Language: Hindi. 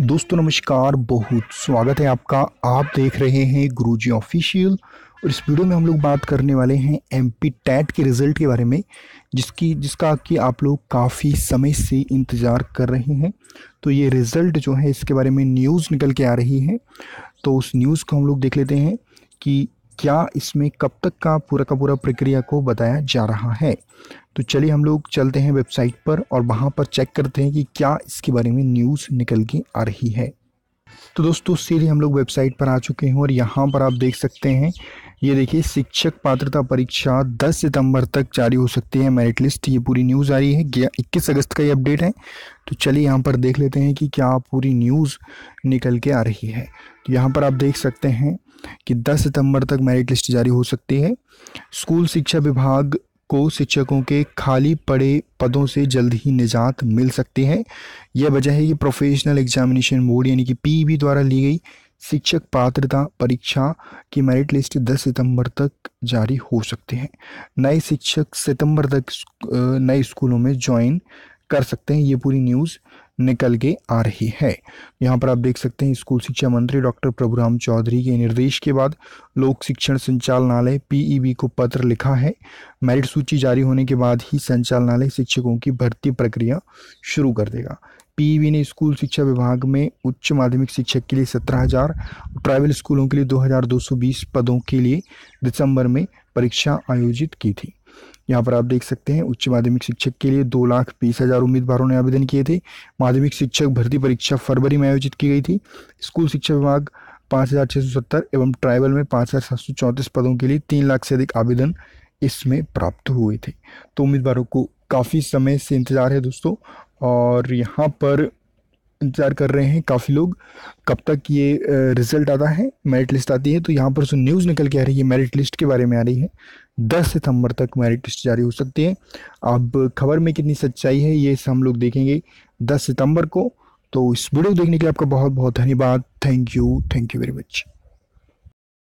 दोस्तों नमस्कार बहुत स्वागत है आपका आप देख रहे हैं गुरुजी ऑफिशियल और इस वीडियो में हम लोग बात करने वाले हैं एम पी टैट के रिज़ल्ट के बारे में जिसकी जिसका कि आप लोग काफ़ी समय से इंतज़ार कर रहे हैं तो ये रिज़ल्ट जो है इसके बारे में न्यूज़ निकल के आ रही है तो उस न्यूज़ को हम लोग देख लेते हैं कि क्या इसमें कब तक का पूरा का पूरा प्रक्रिया को बताया जा रहा है तो चलिए हम लोग चलते हैं वेबसाइट पर और वहाँ पर चेक करते हैं कि क्या इसके बारे में न्यूज़ निकल के आ रही है तो दोस्तों सीधे हम लोग वेबसाइट पर आ चुके हैं और यहाँ पर आप देख सकते हैं ये देखिए शिक्षक पात्रता परीक्षा 10 सितंबर तक जारी हो सकती है मेरिट लिस्ट ये पूरी न्यूज़ आ रही है इक्कीस अगस्त का ये अपडेट है तो चलिए यहाँ पर देख लेते हैं कि क्या पूरी न्यूज़ निकल के आ रही है तो यहाँ पर आप देख सकते हैं कि 10 सितंबर तक मेरिट लिस्ट जारी हो सकती है स्कूल शिक्षा विभाग को शिक्षकों के खाली पड़े पदों से जल्द ही निजात मिल सकती है यह वजह है कि प्रोफेशनल एग्जामिनेशन बोर्ड यानी कि पीईबी e द्वारा ली गई शिक्षक पात्रता परीक्षा की मेरिट लिस्ट 10 सितंबर तक जारी हो सकते हैं नए शिक्षक सितंबर तक नए स्कूलों में ज्वाइन कर सकते हैं ये पूरी न्यूज़ निकल के आ रही है यहाँ पर आप देख सकते हैं स्कूल शिक्षा मंत्री डॉक्टर प्रभुराम चौधरी के निर्देश के बाद लोक शिक्षण संचालनालय पीईबी e को पत्र लिखा है मेरिट सूची जारी होने के बाद ही संचालनालय शिक्षकों की भर्ती प्रक्रिया शुरू कर देगा पीवी ने स्कूल शिक्षा विभाग में उच्च माध्यमिक शिक्षक के लिए सत्रह हज़ार प्राइवेट स्कूलों के लिए दो हज़ार दो सौ बीस पदों के लिए दिसंबर में परीक्षा आयोजित की थी यहाँ पर आप देख सकते हैं उच्च माध्यमिक शिक्षक के लिए दो लाख बीस हज़ार उम्मीदवारों ने आवेदन किए थे माध्यमिक शिक्षक भर्ती परीक्षा फरवरी में आयोजित की गई थी स्कूल शिक्षा विभाग पाँच हज़ार छः सौ सत्तर एवं ट्राइबल में पाँच हज़ार सात सौ चौंतीस पदों के लिए तीन लाख से अधिक आवेदन इसमें प्राप्त हुए थे तो उम्मीदवारों को काफ़ी समय से इंतज़ार है दोस्तों और यहाँ पर इंतज़ार कर रहे हैं काफ़ी लोग कब तक ये रिज़ल्ट आता है मेरिट लिस्ट आती है तो यहाँ पर जो न्यूज़ निकल के आ रही है मेरिट लिस्ट के बारे में आ रही है दस सितंबर तक मेरिट लिस्ट जारी हो सकती है अब खबर में कितनी सच्चाई है ये हम लोग देखेंगे दस सितंबर को तो इस वीडियो देखने के लिए आपका बहुत बहुत धन्यवाद thank you thank you very much